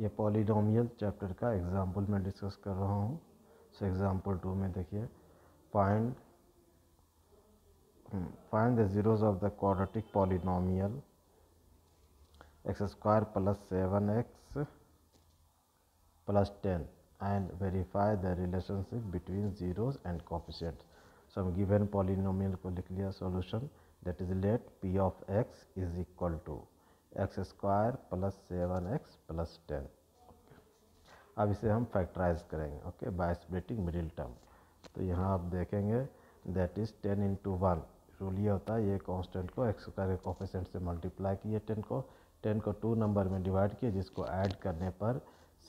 ये polynomial chapter का example मैं डिस्कस कर रहा हूँ सो एग्जांपल टू में देखिए find find the zeros of the quadratic polynomial x square plus seven x plus ten and verify the relationship between zeros and coefficient so हम given polynomial को लिख लिया solution that is let P of x is equal to x square plus seven x plus ten अब इसे हम factorise करेंगे okay by splitting middle term तो यहाँ आप देखेंगे that is ten into one rule ये होता है ये कांस्टेंट को एक्स स्क्वायर के कॉफिशेंट से मल्टीप्लाई किए टेन को टेन को टू नंबर में डिवाइड किए जिसको ऐड करने पर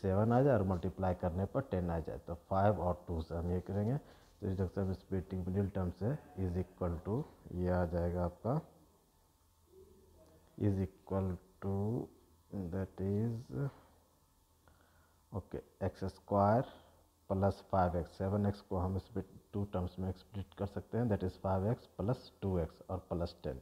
सेवन आ जाए और मल्टीप्लाई करने पर टेन आ जाए तो फाइव और टू से हम ये करेंगे तो इस डॉक्टर स्प्लिटिंग मिडिल टर्म से इज इक्वल टू ये आ जाएगा आपका is equal to that is okay x square plus five x seven x को हम स्प्लिट टू टर्म्स में एक्सप्लिट कर सकते हैं that is five x plus two x और प्लस टेन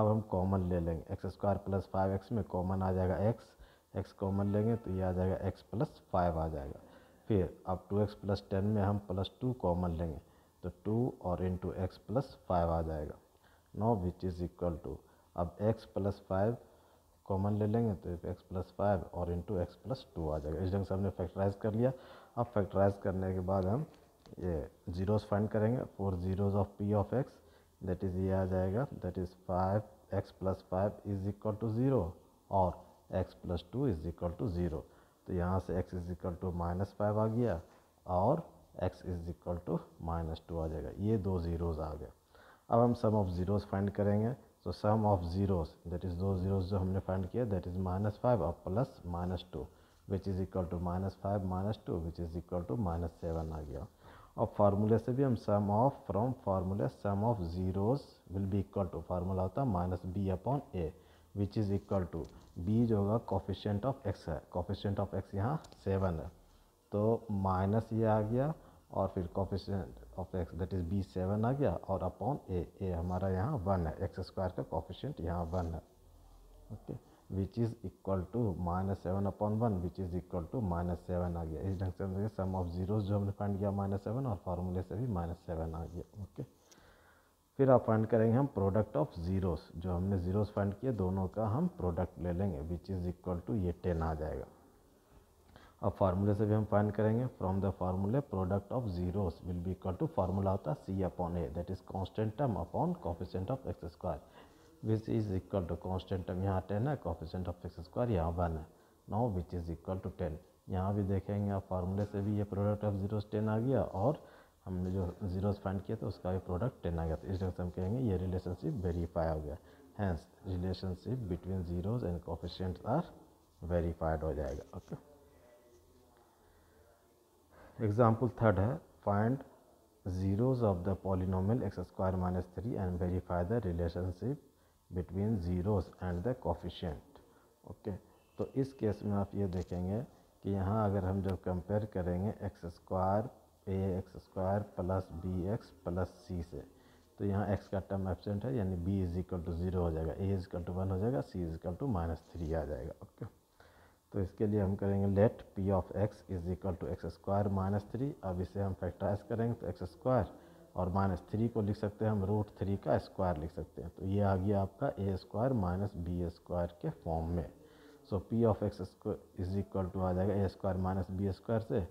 अब हम कॉमन ले लेंगे x square plus five x में कॉमन आ जाएगा एक्स एक्स कॉमन लेंगे तो ये आ जाएगा एक्स प्लस फाइव आ जाएगा फिर अब टू एक्स प्लस टेन में हम प्लस टू कॉमन लेंगे तो टू और इंटू एक्स प्लस फाइव आ जाएगा no which is equal to अब एक्स प्लस फाइव कॉमन ले लेंगे तो एक्स प्लस फाइव और इंटू एक्स प्लस टू आ जाएगा इस ढंग से हमने फैक्टराइज कर लिया अब फैक्टराइज करने के बाद हम ये जीरोस फाइंड करेंगे for zeros of P of x that is ये आ जाएगा that is five x plus five is equal to zero और x plus two is equal to zero तो यहाँ से x is equal to minus five आ गया और x is equal to minus two आ जाएगा ये दो ज़ीरोज़ आ गए अब हम सम ऑफ ज़ीरोज़ फाइंड करेंगे so sum of zeros that is दो ज़ीरोज़ जो हमने फाइंड किया दैट इज़ माइनस फाइव और plus minus two which is equal to minus five minus two which is equal to minus seven आ गया और फार्मूले से भी हम सम ऑफ फ्रॉम फार्मूले sum of zeros will be equal to formula होता है minus b upon A which is equal to b जो होगा कॉफिशेंट ऑफ एक्स है कॉफिशेंट ऑफ एक्स यहाँ सेवन है तो माइनस ये आ गया और फिर coefficient of x that is b seven आ गया और अपॉन ए ए हमारा यहाँ वन है एक्स स्क्वायर का कॉफिशेंट यहाँ वन है okay which is equal to minus seven upon one which is equal to minus seven आ गया इस ढंग से हम सम ऑफ जीरोज जो हमने फाइंड किया माइनस सेवन और फार्मूले से भी माइनस सेवन आ गया ओके फिर आप फाइंड करेंगे हम प्रोडक्ट ऑफ जीरोज जो हमने जीरोज़ फाइंड किए दोनों का हम प्रोडक्ट ले लेंगे विच इज़ इक्वल टू ये टेन आ जाएगा अब फार्मूले से भी हम फाइन करेंगे फ्रॉम द फार्मूले product of zeros will be equal to formula होता है C upon A that is constant term upon coefficient of X square which is equal to constant term यहाँ टेन है कॉफिशेंट ऑफ एक्स स्क्वायर यहाँ one है no which is equal to ten यहाँ भी देखेंगे आप फार्मूले से भी ये प्रोडक्ट ऑफ जीरोस टेन आ गया और हमने जो जीरोस फाइंड किया था उसका भी प्रोडक्ट टेन आ गया तो इस ढंग से हम कहेंगे ये रिलेशनशिप वेरीफाई हो गया hence relationship between zeros and coefficients are verified हो जाएगा ओके okay? एग्जाम्पल थर्ड है find zeros of the polynomial X square minus three and verify the relationship between zeros and the coefficient okay तो इस case में आप ये देखेंगे कि यहाँ अगर हम जब कंपेयर करेंगे X square A X square plus B X plus C से तो यहाँ एक्स का टर्म एबसेंट है यानी B is equal to zero हो जाएगा A is equal to one हो जाएगा C is equal to minus three आ जाएगा ओके okay. तो इसके लिए हम करेंगे let P of x is equal to x square minus three अब इसे हम फैक्टराइज करेंगे तो एक्स स्क्वायर और माइनस थ्री को लिख सकते हैं हम रूट थ्री का स्क्वायर लिख सकते हैं तो ये आ गया आपका A square minus B square के फॉर्म में so P of x is equal to आ जाएगा A square minus B square से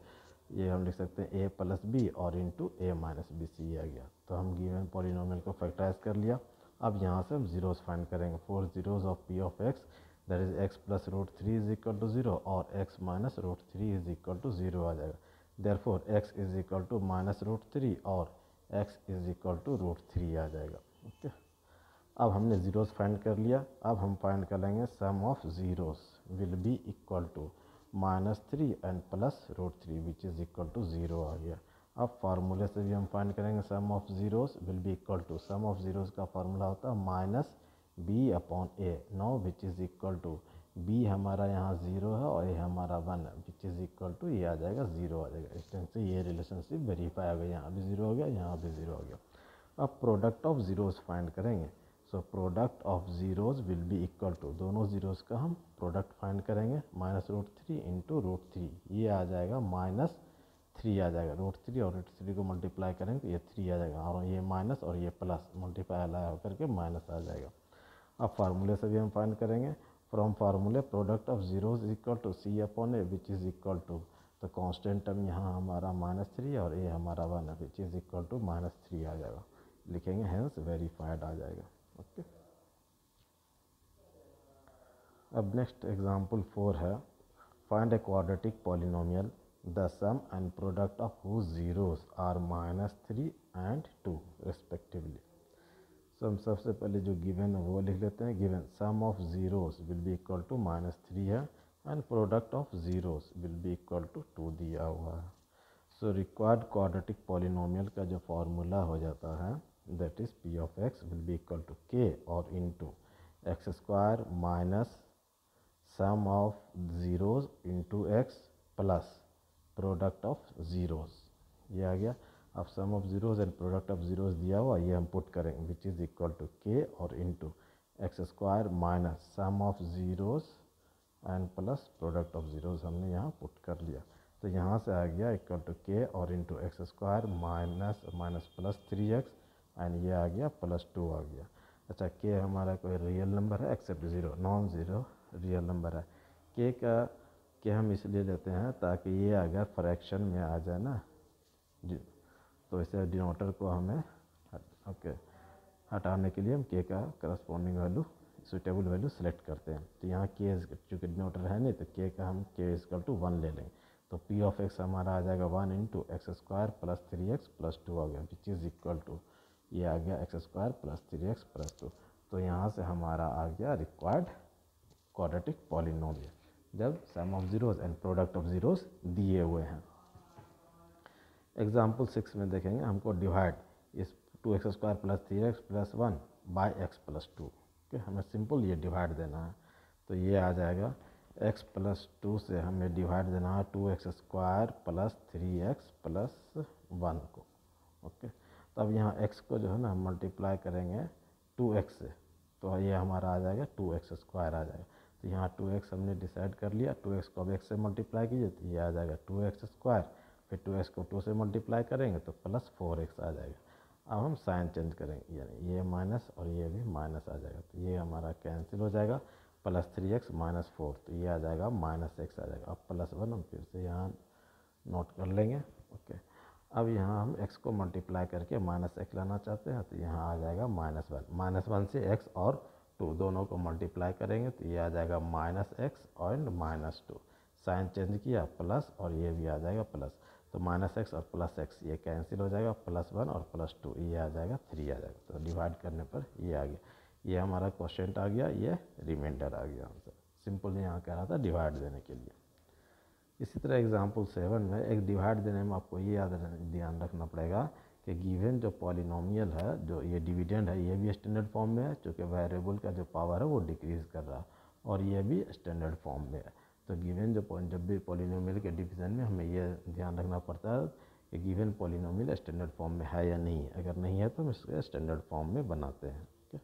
ये हम लिख सकते हैं ए प्लस बी और इंटू ए माइनस बी सी आ गया तो हम गिवन पॉलिनोमियल को फैक्टराइज कर लिया अब यहाँ से हम जीरोज़ फाइंड करेंगे for zeros of P of x that is X plus root three is equal to zero और X minus root three is equal to zero आ जाएगा for X is equal to minus root three और x is equal to root three आ जाएगा okay अब हमने zeros find कर लिया अब हम फाइंड कर लेंगे sum of zeros will be equal to minus three and plus root three which is equal to zero आ गया अब फार्मूले से भी हम फाइंड करेंगे sum of zeros will be equal to sum of zeros का फार्मूला होता है minus b upon A no which is equal to b हमारा यहाँ ज़ीरो है और ए हमारा वन है विच इज़ इक्वल टू ये आ जाएगा ज़ीरो आ जाएगा इस टाइम से ये रिलेशनशिप वेरीफाई हो गया यहाँ भी ज़ीरो हो गया यहाँ भी ज़ीरो हो गया अब प्रोडक्ट ऑफ ज़ीरोज़ फाइंड करेंगे so product of zeros will be equal to दोनों ज़ीरोज़ का हम प्रोडक्ट फाइंड करेंगे minus root three into root three ये आ जाएगा माइनस थ्री आ जाएगा रूट थ्री और रूट थ्री को मल्टीप्लाई करेंगे तो ये थ्री आ जाएगा और ये माइनस और ये प्लस मल्टीप्लाई होकर के माइनस आ जाएगा अब फार्मूले से भी हम फाइंड करेंगे फ्रॉम फार्मूले product of zero is equal to C upon A which is equal to तो कॉन्स्टेंट टर्म यहाँ हमारा माइनस थ्री और ए हमारा वन है which is equal to minus three आ जाएगा लिखेंगे हेंस वेरीफाइड आ जाएगा ओके okay? अब नेक्स्ट एग्जाम्पल फोर है find a quadratic polynomial the sum and product of who zeros are minus three and two respectively तो हम सबसे पहले जो गिवन है वो लिख लेते हैं given sum of zeros will be equal to minus three है and product of zeros will be equal to two दिया हुआ है सो रिक्वायर्ड क्वाड्रेटिक पॉलिनोमियल का जो फार्मूला हो जाता है that is P of X will be equal to K और into x square minus sum of zeros into x plus product of zeros ये आ गया अब sum of zeros and product of zeros दिया हुआ ये हम put करेंगे विच इज़ इक्वल टू के और to x square minus sum of zeros and plus product of zeros हमने यहाँ पुट कर लिया तो यहाँ से आ गया इक्वल टू के और into X square minus minus plus three X and ये आ गया प्लस टू आ गया अच्छा के हमारा कोई रियल नंबर है except zero non zero real number है के का के हम इसलिए लेते हैं ताकि ये अगर फ्रैक्शन में आ जाए ना जी तो इसे डिनोटर को हमें ओके हटाने के लिए हम के का corresponding value suitable value select करते हैं तो यहाँ के चूँकि डिनोटर है नहीं तो के का हम के इजकल टू वन ले लेंगे तो पी ऑफ एक्स हमारा आ जाएगा one into X square plus three x plus two आ गया विच इज़ इक्वल टू ये आ गया x square plus three x plus two तो यहाँ से हमारा आ गया रिक्वायर्ड क्वाड्रेटिक पॉलिनोमियल जब sum of zeros and product of zeros दिए हुए हैं एग्जाम्पल सिक्स में देखेंगे हमको डिवाइड इस two x square plus three x plus one by X plus two okay हमें सिंपल ये डिवाइड देना है तो ये आ जाएगा एक्स प्लस टू से हमें डिवाइड देना है two x square plus three x plus one को ओके तब तो यहाँ एक्स को जो है ना हम मल्टीप्लाई करेंगे टू एक्स से तो ये हमारा आ जाएगा टू एक्स स्क्वायर आ जाएगा तो यहाँ टू एक्स हमने डिसाइड कर लिया टू एक्स को अब एक्स से मल्टीप्लाई कीजिए तो ये आ जाएगा टू एक्स स्क्वायर फिर टू एक्स को टू से मल्टीप्लाई करेंगे तो प्लस फोर एक्स आ जाएगा अब हम साइन चेंज करेंगे यानी ये माइनस और ये भी माइनस आ जाएगा तो ये हमारा कैंसिल हो जाएगा plus three X minus four तो ये आ जाएगा माइनस एक्स आ जाएगा अब प्लस वन हम फिर से यहाँ नोट कर लेंगे ओके अब यहाँ हम एक्स को मल्टीप्लाई करके माइनस एक्स लाना चाहते हैं तो यहाँ आ जाएगा माइनस वन माइनस वन से एक्स और टू दोनों को मल्टीप्लाई करेंगे तो ये आ जाएगा माइनस एक्स और माइनस टू साइन चेंज किया प्लस और ये भी आ जाएगा प्लस तो माइनस एक्स और प्लस एक्स ये कैंसिल हो जाएगा प्लस वन और प्लस टू ये आ जाएगा थ्री आ जाएगा तो डिवाइड करने पर ये आ गया ये हमारा क्वेश्चन आ गया ये रिमाइंडर आ गया आंसर सिंपल यहाँ कह रहा था डिवाइड देने के लिए इसी तरह एग्जाम्पल सेवन में एक डिवाइड देने में आपको ये याद ध्यान रखना पड़ेगा कि गिवन जो पॉलिनोमियल है जो ये डिविडेंड है ये भी स्टैंडर्ड फॉर्म में है चूँकि वेरिएबल का जो पावर है वो डिक्रीज़ कर रहा है और ये भी स्टैंडर्ड फॉर्म में है तो गिवन जो जब भी पॉलिनोमियल के डिवीज़न में हमें यह ध्यान रखना पड़ता है कि गिवन पॉलिनोमियल स्टैंडर्ड फॉर्म में है या नहीं अगर नहीं है तो हम इसके स्टैंडर्ड फॉर्म में बनाते हैं ठीक है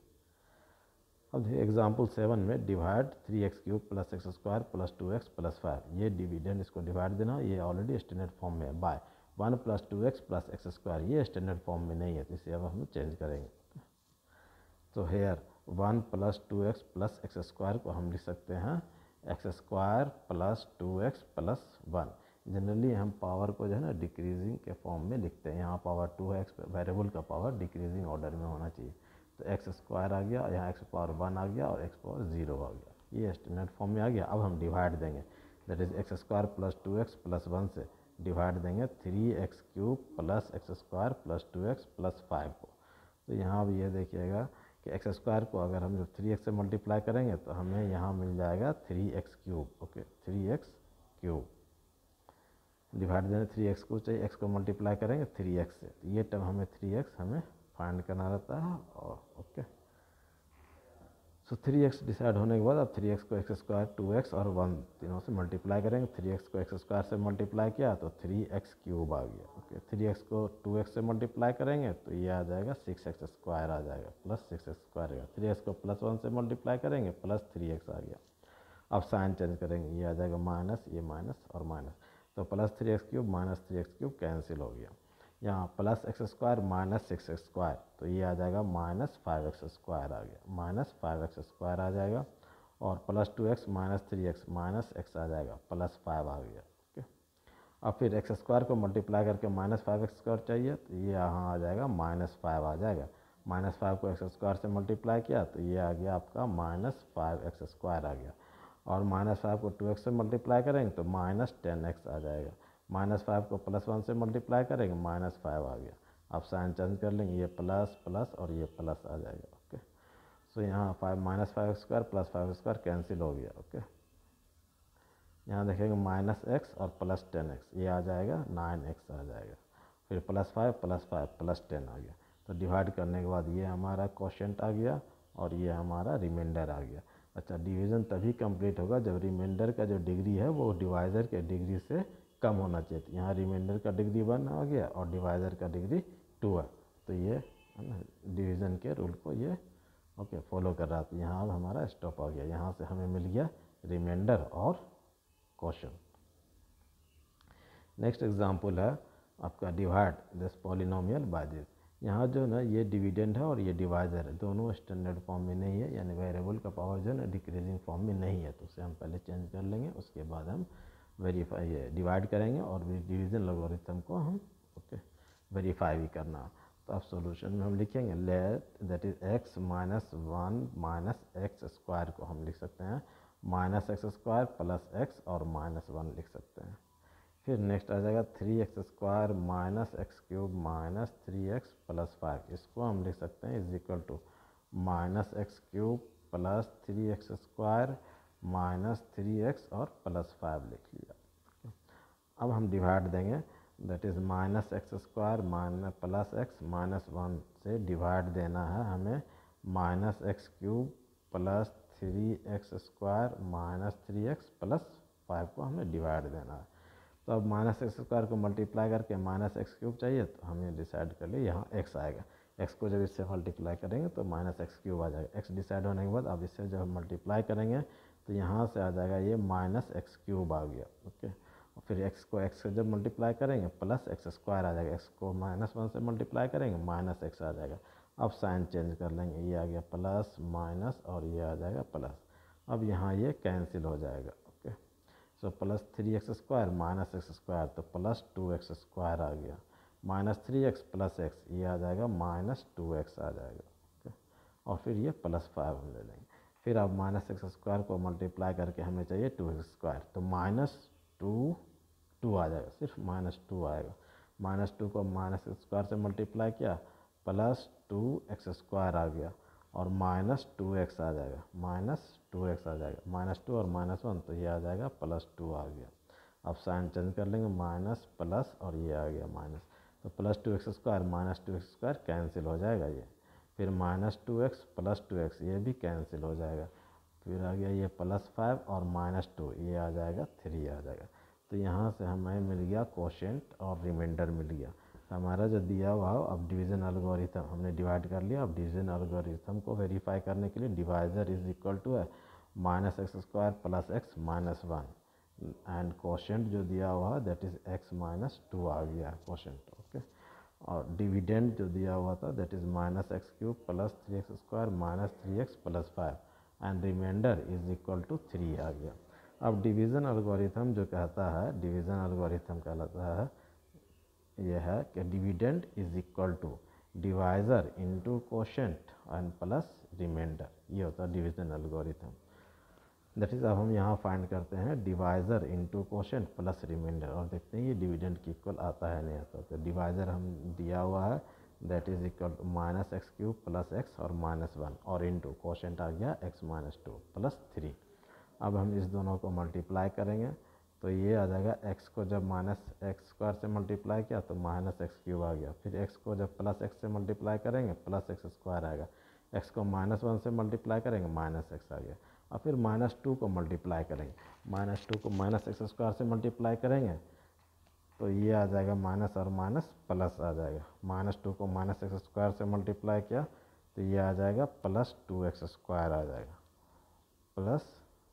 अब एग्जाम्पल सेवन में divide three x cube plus x square plus two x plus five ये डिविडेंड इसको डिवाइड देना ये ऑलरेडी स्टैंडर्ड फॉर्म में है by one plus two x plus x square ये स्टैंडर्ड फॉर्म में नहीं है तो इसे अब हम चेंज करेंगे तो here one plus two x plus x square को हम लिख सकते हैं X square plus two x plus one generally हम पावर को जो है ना डिक्रीजिंग के फॉर्म में लिखते हैं यहाँ पावर टू है एक्स वेरिएबल का पावर डिक्रीजिंग ऑर्डर में होना चाहिए तो एक्स स्क्वायर आ गया यहाँ एक्स पावर वन आ गया और एक्स पावर ज़ीरो आ गया ये स्टैंडर्ड फॉर्म में आ गया अब हम डिवाइड देंगे that is X square plus two x plus one से डिवाइड देंगे three x cube plus x square plus two x plus five को तो यहाँ अब ये देखिएगा कि एक्स स्क्वायर को अगर हम जब थ्री एक्स से मल्टीप्लाई करेंगे तो हमें यहाँ मिल जाएगा three x cube okay three x cube divide देने थ्री एक्स को चाहिए एक्स को मल्टीप्लाई करेंगे थ्री एक्स से तो ये टर्म हमें थ्री एक्स हमें फाइंड करना रहता है और okay so three X decide होने के बाद आप थ्री एक्स को एक्स स्क्वायर टू एक्स और वन तीनों से मल्टीप्लाई करेंगे थ्री एक्स को एक्स स्क्वायर से मल्टीप्लाई किया तो थ्री एक्स क्यूब आ गया ओके थ्री एक्स को टू एक्स से मल्टीप्लाई करेंगे तो ये आ जाएगा सिक्स एक्स स्क्वायर आ जाएगा प्लस सिक्स एक्स स्क्वायर आएगा थ्री एक्स को प्लस वन से मल्टीप्लाई करेंगे प्लस थ्री एक्स आ गया अब साइन चेंज करेंगे ये आ जाएगा माइनस ये माइनस और माइनस तो plus three x cube minus three x cube cancel हो गया यहाँ plus x square minus six square तो ये आ जाएगा माइनस फाइव एक्स स्क्वायर आ गया माइनस फाइव एक्स स्क्वायर आ जाएगा और plus two x minus three X minus x आ जाएगा प्लस फाइव आ गया ओके और फिर एक्स स्क्वायर को मल्टीप्लाई करके माइनस फाइव एक्स स्क्वायर चाहिए तो ये यहाँ आ जाएगा माइनस फाइव आ जाएगा माइनस फाइव को एक्स स्क्वायर से मल्टीप्लाई किया तो ये आ गया आपका माइनस फाइव एक्स स्क्वायर आ गया और माइनस फाइव को टू एक्स से मल्टीप्लाई करेंगे तो माइनस टेन एक्स आ जाएगा माइनस फाइव को प्लस वन से मल्टीप्लाई करेंगे माइनस फाइव आ गया आप साइन चेंज कर लेंगे ये प्लस प्लस और ये प्लस आ जाएगा ओके सो यहाँ five minus five square plus five square cancel हो गया ओके यहाँ देखेंगे माइनस एक्स और प्लस टेन एक्स ये आ जाएगा नाइन एक्स आ जाएगा फिर plus five plus five plus ten आ गया तो डिवाइड करने के बाद ये हमारा क्वेश्चन आ गया और ये हमारा रिमाइंडर आ गया अच्छा डिवीज़न तभी कंप्लीट होगा जब रिमाइंडर का जो डिग्री है वो डिवाइज़र के डिग्री से कम होना चाहिए तो यहाँ रिमाइंडर का डिग्री वन आ गया और डिवाइजर का डिग्री टू है तो ये डिवीज़न के रूल को ये ओके फॉलो कर रहा था यहाँ अब हमारा स्टॉप आ गया यहाँ से हमें मिल गया रिमाइंडर और क्वेश्चन नेक्स्ट एग्जाम्पल है आपका divide this polynomial by this यहाँ जो ना ये डिविडेंड है और ये डिवाइजर है दोनों स्टैंडर्ड फॉर्म में नहीं है यानी वेरिएबल का पावर जो है ना डिक्रीजिंग फॉर्म में नहीं है तो उसे हम पहले चेंज कर लेंगे उसके बाद हम वेरीफाई ये डिवाइड करेंगे और डिवीज़न लगोरिथम को हम ओके वेरीफाई भी करना तो अब सोल्यूशन में हम लिखेंगे let that is x minus one minus x square को हम लिख सकते हैं minus x square plus x और माइनस वन लिख सकते हैं फिर नेक्स्ट आ जाएगा three x square minus x cube minus three x plus five इसको हम लिख सकते हैं is equal to minus x cube plus three x square minus three x और प्लस फाइव लिख लिया अब हम डिवाइड देंगे that is minus x square minus plus x minus one से डिवाइड देना है हमें minus x cube plus three x square minus three x plus five को हमें डिवाइड देना है तो अब माइनस एक्स स्क्वायर को मल्टीप्लाई करके माइनस एक्स क्यूब चाहिए तो हमने डिसाइड कर लिया यहाँ एक्स आएगा एक्स को जब इससे मल्टीप्लाई करेंगे तो माइनस एक्स क्यूब आ जाएगा एक्स डिसाइड होने के बाद अब इससे जब मल्टीप्लाई करेंगे तो यहाँ से आ जाएगा ये माइनस एक्स क्यूब आ गया ओके और फिर एक्स को एक्स से जब मल्टीप्लाई करेंगे प्लस एक्स स्क्वायर आ जाएगा एक्स को माइनस वन से मल्टीप्लाई करेंगे माइनस एक्स आ जाएगा अब साइन चेंज कर लेंगे ये आ गया प्लस माइनस और ये आ जाएगा प्लस अब यहाँ ये कैंसिल हो जाएगा okay so plus three x square minus x square तो प्लस टू एक्स स्क्वायर आ गया minus three x plus x ये आ जाएगा माइनस टू एक्स आ जाएगा ओके और फिर ये प्लस फाइव हम ले लेंगे फिर अब माइनस एक्स स्क्वायर को मल्टीप्लाई करके हमें चाहिए टू एक्स स्क्वायर तो माइनस टू टू आ जाएगा सिर्फ माइनस टू आएगा माइनस टू को माइनस स्क्वायर से मल्टीप्लाई किया प्लस टू एक्स स्क्वायर आ गया और माइनस टू एक्स आ जाएगा माइनस टू एक्स आ जाएगा माइनस टू और माइनस वन तो ये आ जाएगा प्लस टू आ गया अब साइन चेंज कर लेंगे माइनस प्लस और ये आ गया माइनस तो plus two x square minus two x square cancel हो जाएगा ये फिर minus two x plus two x ये भी कैंसिल हो जाएगा फिर आ गया ये प्लस फाइव और माइनस टू ये आ जाएगा थ्री आ जाएगा तो यहाँ से हमें मिल गया कोशेंट और रिमाइंडर मिल गया तो हमारा जो दिया हुआ हो अब डिवीज़न अलगोरिथम हमने डिवाइड कर लिया अब डिवीज़न अलगोरिथम को वेरीफाई करने के लिए डिवाइजर इज इक्वल टू है minus x square plus x minus one and quotient जो दिया हुआ है that is x minus two आ गया कोशेंट और डिविडेंड जो दिया हुआ था that is minus x cube plus three x square minus three x plus five and remainder is equal to three आ गया अब डिवीज़न अलगोरिथम जो कहता है डिवीज़न अलगोरिथम कहलाता है यह है कि dividend is equal to divisor into quotient and plus remainder ये होता है डिवीज़न अलगोरिथम दैट इज़ अब हम यहाँ फाइंड करते हैं divisor into question plus remainder और देखते हैं ये डिविडेंड की इक्वल आता है नहीं आता तो डिवाइज़र हम दिया हुआ है that is equal to minus x cube plus x और माइनस वन और इनटू क्वेश्चन आ गया x minus two plus three अब हम इस दोनों को मल्टीप्लाई करेंगे तो ये आ जाएगा एक्स को जब माइनस एक्स स्क्वायर से मल्टीप्लाई किया तो माइनस एक्स क्यूब आ गया फिर एक्स को जब प्लस एक्स से मल्टीप्लाई करेंगे प्लस एक्स स्क्वायर आएगा एक्स को माइनस वन से मल्टीप्लाई करेंगे माइनस एक्स आ गया और फिर माइनस टू को मल्टीप्लाई करेंगे माइनस टू को माइनस एक्स स्क्वायर से मल्टीप्लाई करेंगे तो ये आ जाएगा माइनस और माइनस प्लस आ जाएगा माइनस टू को माइनस एक्स स्क्वायर से मल्टीप्लाई किया तो ये आ जाएगा प्लस टू एक्स स्क्वायर आ जाएगा plus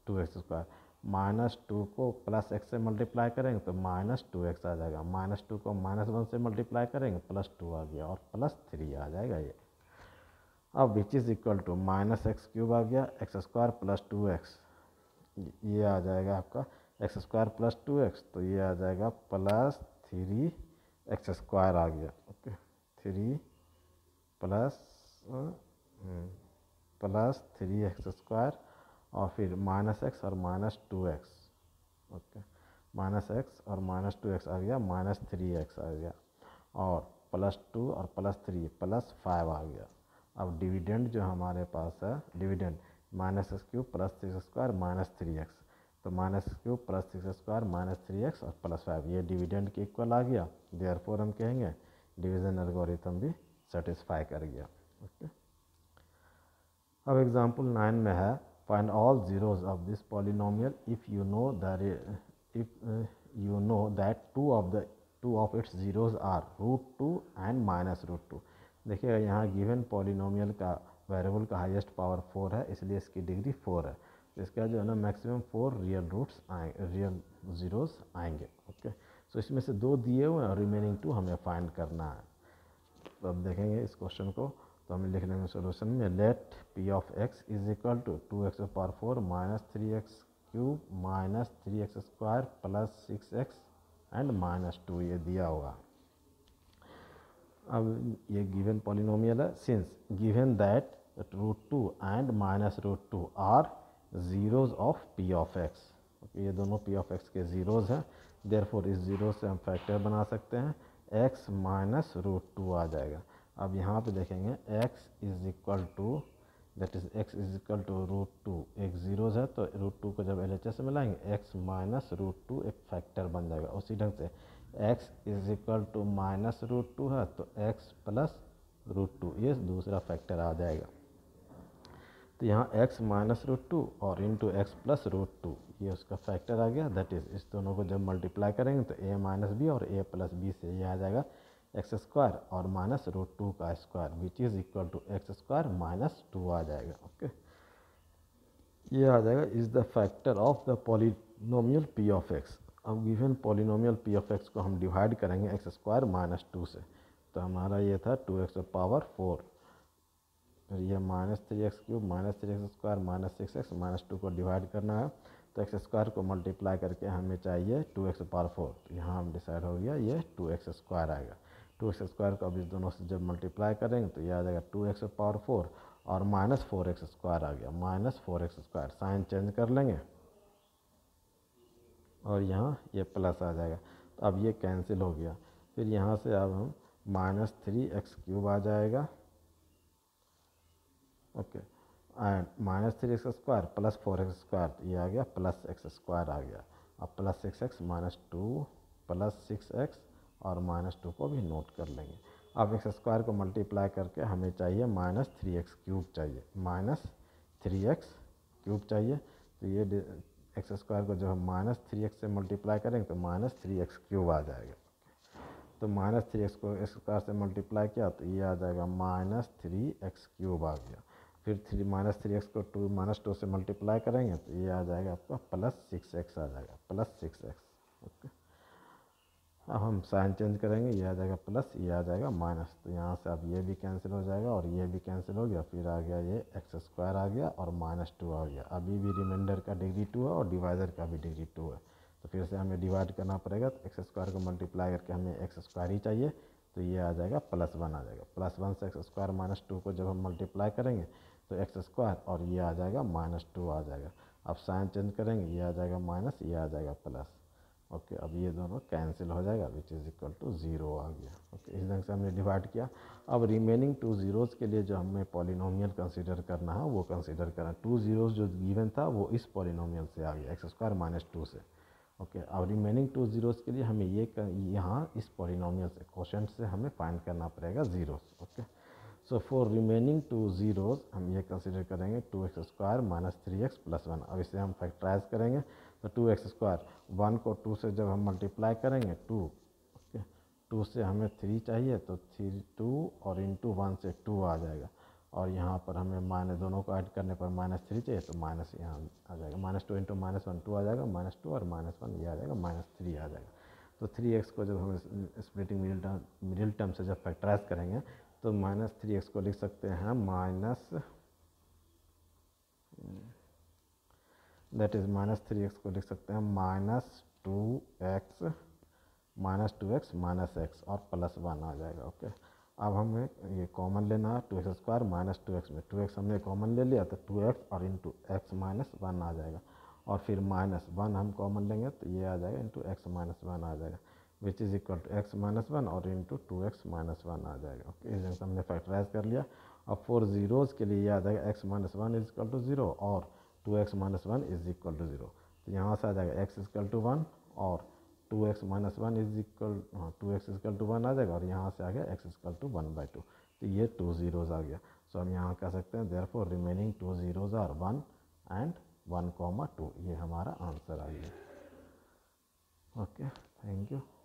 two x square minus two को प्लस एक्स से मल्टीप्लाई करेंगे तो माइनस टू एक्स आ जाएगा माइनस टू को माइनस वन से मल्टीप्लाई करेंगे प्लस टू आ गया और प्लस थ्री आ जाएगा ये अब which is equal to minus x cube आ गया x square plus two x ये आ जाएगा आपका x square plus two x तो ये आ जाएगा प्लस थ्री एक्स स्क्वायर आ गया okay three plus plus three x square और फिर माइनस एक्स और minus two x okay minus x और माइनस टू एक्स आ गया माइनस थ्री एक्स आ गया और प्लस टू और प्लस थ्री प्लस फाइव आ गया अब डिविडेंड जो हमारे पास है dividend minus x cube plus six square minus three x तो minus cube plus six square minus three x और प्लस फाइव ये डिविडेंड के इक्वल आ गया देयर फोर हम कहेंगे डिविजन एल्गोरिथम भी सेटिस्फाई कर गया ओके अब एग्जाम्पल नाइन में है find all zeros of this polynomial if you know that if you know that two of the two of its zeros are root two and minus root two देखिएगा यहाँ given polynomial का variable का highest power four है इसलिए इसकी degree four है तो इसका जो है ना मैक्सिमम फोर रियल रूट्स आए रियल ज़ीरोज़ आएंगे ओके सो इसमें से दो दिए हुए हैं और रिमेनिंग टू हमें फाइंड करना है तो अब देखेंगे इस क्वेश्चन को तो हम लिख लेंगे सोल्यूशन में let P of x is equal to two x power four minus three x cube minus three x square plus six x and minus two ये दिया हुआ अब ये गिवन पॉलिनोमियल है since given that root two and minus root two are zeros of P of x okay ये दोनों p of x के zeros हैं देर फोर इस ज़ीरो से हम फैक्टर बना सकते हैं एक्स माइनस रूट टू आ जाएगा अब यहाँ पे देखेंगे x is equal to that is x is equal to root two एक ज़ीरोज़ है तो रूट टू को जब एल एच एस से मिलाएंगे एक्स माइनस रूट टू एक फैक्टर बन जाएगा उसी ढंग से x is equal to minus root two है तो एक्स प्लस रूट टू ये दूसरा फैक्टर आ जाएगा तो यहाँ एक्स माइनस रूट टू और into x plus root two ये उसका फैक्टर आ गया दैट इज़ इस दोनों को जब मल्टीप्लाई करेंगे तो ए माइनस बी और ए प्लस बी से ये आ जाएगा एक्स स्क्वायर और माइनस रूट टू का square which is equal to x square minus two आ जाएगा ओके okay? ये आ जाएगा is the factor of the polynomial p of x अब given polynomial p of x को हम डिवाइड करेंगे एक्स स्क्वायर माइनस टू से तो हमारा ये था टू एक्स पावर फोर फिर यह minus three x cube minus three x square minus six x minus two को डिवाइड करना है तो एक्स स्क्वायर को मल्टीप्लाई करके हमें चाहिए टू एक्स पावर फोर तो यहाँ हम डिसाइड हो गया ये टू एक्स स्क्वायर आएगा टू एक्स स्क्वायर को अब इस दोनों से जब मल्टीप्लाई करेंगे तो यह आ जाएगा टू एक्स पावर फोर और माइनस फोर एक्स स्क्वायर आ गया minus four x square sign change कर लेंगे और यहाँ ये प्लस आ जाएगा तो अब ये कैंसिल हो गया फिर यहाँ से अब हम माइनस थ्री एक्स क्यूब आ जाएगा okay and minus three x square plus four x square ये आ गया प्लस एक्स स्क्वायर आ गया अब plus six x minus two plus six x और माइनस टू को भी नोट कर लेंगे अब एक्स स्क्वायर को मल्टीप्लाई करके हमें चाहिए माइनस थ्री एक्स क्यूब चाहिए माइनस थ्री एक्स क्यूब चाहिए तो ये एक्स स्क्वायर को जब हम माइनस थ्री एक्स से मल्टीप्लाई करेंगे तो माइनस थ्री एक्स क्यूब आ जाएगा तो माइनस थ्री एक्स को एक्स स्क्वायर से मल्टीप्लाई किया तो ये आ जाएगा माइनस थ्री एक्स क्यूब आ गया फिर थ्री माइनस थ्री एक्स को टू माइनस टू से मल्टीप्लाई करेंगे तो ये आ जाएगा आपका प्लस सिक्स एक्स आ जाएगा प्लस सिक्स एक्स ओके अब हम साइन चेंज करेंगे ये आ जाएगा प्लस ये आ जाएगा माइनस तो यहाँ से अब ये भी कैंसिल हो जाएगा और ये भी कैंसिल हो गया फिर आ गया ये एक्स स्क्वायर आ गया और माइनस टू आ गया अभी भी रिमाइंडर का डिग्री टू है और डिवाइजर का भी डिग्री टू है तो फिर से हमें डिवाइड करना पड़ेगा तो एक्स स्क्वायर को मल्टीप्लाई करके हमें एक्स स्क्वायर ही चाहिए तो ये आ जाएगा प्लस वन आ जाएगा प्लस वन से एक्स स्क्वायर माइनस टू को जब हम मल्टीप्लाई करेंगे तो एक्स स्क्वायर और ये आ जाएगा माइनस टू आ जाएगा अब साइन चेंज करेंगे ये आ जाएगा माइनस ये आ जाएगा प्लस ओके अब ये दोनों कैंसिल हो जाएगा which is equal to zero आ गया ओके इस ढंग से हमने डिवाइड किया अब रिमेनिंग टू ज़ीरोज़ के लिए जो हमें पॉलिनोमियल कंसिडर करना है वो कंसिडर करना टू ज़ीरोज़ जो गिवन था वो इस पॉलिनोमियल से आ गया एक्स स्क्वायर माइनस टू से ओके अब रिमेनिंग टू ज़ीरोज़ के लिए हमें ये यहाँ इस पॉलिनोमियल से क्वेश्चन से हमें फाइंड करना पड़ेगा zeros okay so for remaining two zeros हम ये कंसिडर करेंगे two x square minus three x plus one अब इसे हम फैक्ट्राइज करेंगे तो टू एक्स स्क्वायर वन को टू से जब हम मल्टीप्लाई करेंगे टू टू से हमें थ्री चाहिए तो थ्री टू और इंटू वन से टू आ जाएगा और यहाँ पर हमें माइनस दोनों को ऐड करने पर माइनस थ्री चाहिए तो माइनस यहाँ आ जाएगा minus two into minus one two आ जाएगा माइनस टू और माइनस वन ये आ जाएगा माइनस थ्री आ जाएगा तो थ्री एक्स को जब हम splitting middle term middle term से जब फैक्टराइज करेंगे तो माइनस थ्री एक्स को लिख सकते हैं minus that is minus three x को लिख सकते हैं minus two x minus two x minus x और प्लस वन आ जाएगा ओके अब हमें ये कॉमन लेना है two x square minus two x में टू एक्स हमने कॉमन ले लिया तो टू एक्स और इंटू एक्स माइनस वन आ जाएगा और फिर माइनस वन हम कॉमन लेंगे तो ये आ जाएगा इंटू एक्स माइनस वन आ जाएगा which is equal to x minus one और into two x minus one आ जाएगा ओके इस हमने फैक्टराइज कर लिया और फोर जीरोज़ के लिए ये आ जाएगा x minus one is equal to zero और to x minus one is equal to zero तो यहाँ से आ जाएगा एक्स इजकल टू वन और to x minus one is equal हाँ two x equal to one आ जाएगा और यहाँ से आ गया x equal to one by two तो ये टू ज़ीरोज़ आ गया सो so, हम यहाँ कह सकते हैं therefore remaining two zeros are one and one comma two ये हमारा आंसर आ गया ओके थैंक यू